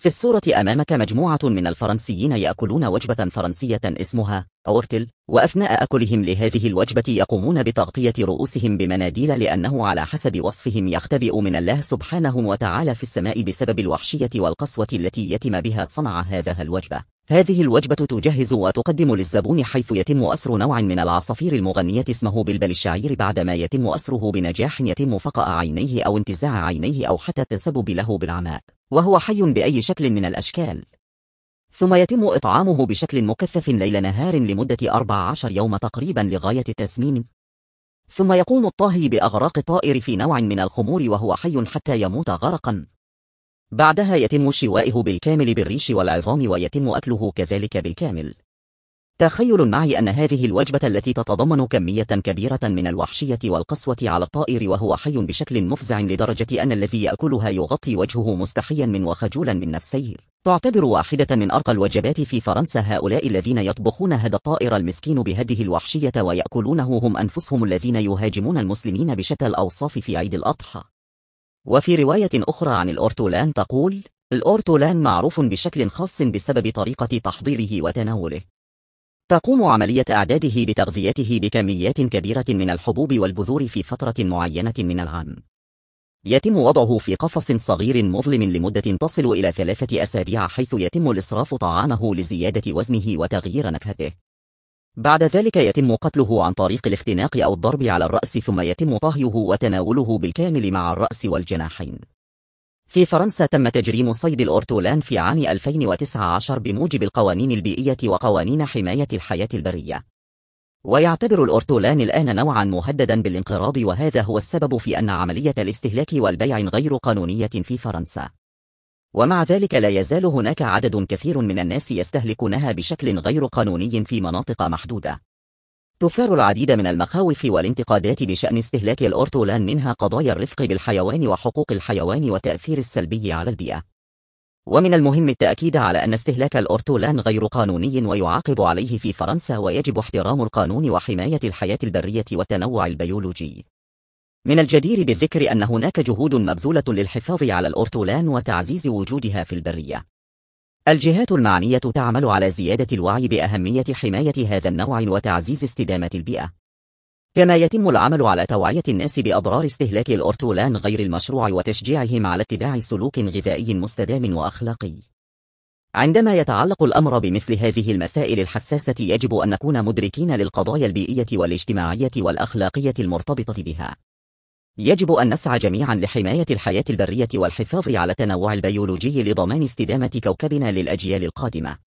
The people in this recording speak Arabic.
في الصورة أمامك مجموعة من الفرنسيين يأكلون وجبة فرنسية اسمها أورتل وأثناء أكلهم لهذه الوجبة يقومون بتغطية رؤوسهم بمناديل لأنه على حسب وصفهم يختبئ من الله سبحانه وتعالى في السماء بسبب الوحشية والقسوة التي يتم بها صنع هذه الوجبة هذه الوجبة تجهز وتقدم للزبون حيث يتم أسر نوع من العصافير المغنية اسمه بلبل الشعير بعدما يتم أسره بنجاح يتم فقأ عينيه أو انتزاع عينيه أو حتى التسبب له بالعماء وهو حي بأي شكل من الأشكال ثم يتم إطعامه بشكل مكثف ليل نهار لمدة 14 يوم تقريبا لغاية التسمين ثم يقوم الطاهي بأغراق طائر في نوع من الخمور وهو حي حتى يموت غرقا بعدها يتم شوائه بالكامل بالريش والعظام ويتم أكله كذلك بالكامل تخيل معي أن هذه الوجبة التي تتضمن كمية كبيرة من الوحشية والقسوة على الطائر وهو حي بشكل مفزع لدرجة أن الذي يأكلها يغطي وجهه مستحيا من وخجولا من نفسيه تعتبر واحدة من أرقى الوجبات في فرنسا هؤلاء الذين يطبخون هذا الطائر المسكين بهذه الوحشية ويأكلونه هم أنفسهم الذين يهاجمون المسلمين بشتى الأوصاف في عيد الأضحى وفي رواية أخرى عن الأورتولان تقول الأورتولان معروف بشكل خاص بسبب طريقة تحضيره وتناوله تقوم عملية إعداده بتغذيته بكميات كبيرة من الحبوب والبذور في فترة معينة من العام. يتم وضعه في قفص صغير مظلم لمدة تصل إلى ثلاثة أسابيع حيث يتم الإسراف طعامه لزيادة وزنه وتغيير نكهته. بعد ذلك يتم قتله عن طريق الاختناق أو الضرب على الرأس ثم يتم طهيه وتناوله بالكامل مع الرأس والجناحين. في فرنسا تم تجريم صيد الأورتولان في عام 2019 بموجب القوانين البيئية وقوانين حماية الحياة البرية ويعتبر الأورتولان الآن نوعا مهددا بالانقراض وهذا هو السبب في أن عملية الاستهلاك والبيع غير قانونية في فرنسا ومع ذلك لا يزال هناك عدد كثير من الناس يستهلكونها بشكل غير قانوني في مناطق محدودة تثار العديد من المخاوف والانتقادات بشأن استهلاك الأورتولان منها قضايا الرفق بالحيوان وحقوق الحيوان وتأثير السلبي على البيئة ومن المهم التأكيد على أن استهلاك الأورتولان غير قانوني ويعاقب عليه في فرنسا ويجب احترام القانون وحماية الحياة البرية والتنوع البيولوجي من الجدير بالذكر أن هناك جهود مبذولة للحفاظ على الأورتولان وتعزيز وجودها في البرية الجهات المعنية تعمل على زيادة الوعي بأهمية حماية هذا النوع وتعزيز استدامة البيئة. كما يتم العمل على توعية الناس بأضرار استهلاك الأرتولان غير المشروع وتشجيعهم على اتباع سلوك غذائي مستدام وأخلاقي. عندما يتعلق الأمر بمثل هذه المسائل الحساسة يجب أن نكون مدركين للقضايا البيئية والاجتماعية والأخلاقية المرتبطة بها. يجب أن نسعى جميعا لحماية الحياة البرية والحفاظ على التنوع البيولوجي لضمان استدامة كوكبنا للأجيال القادمة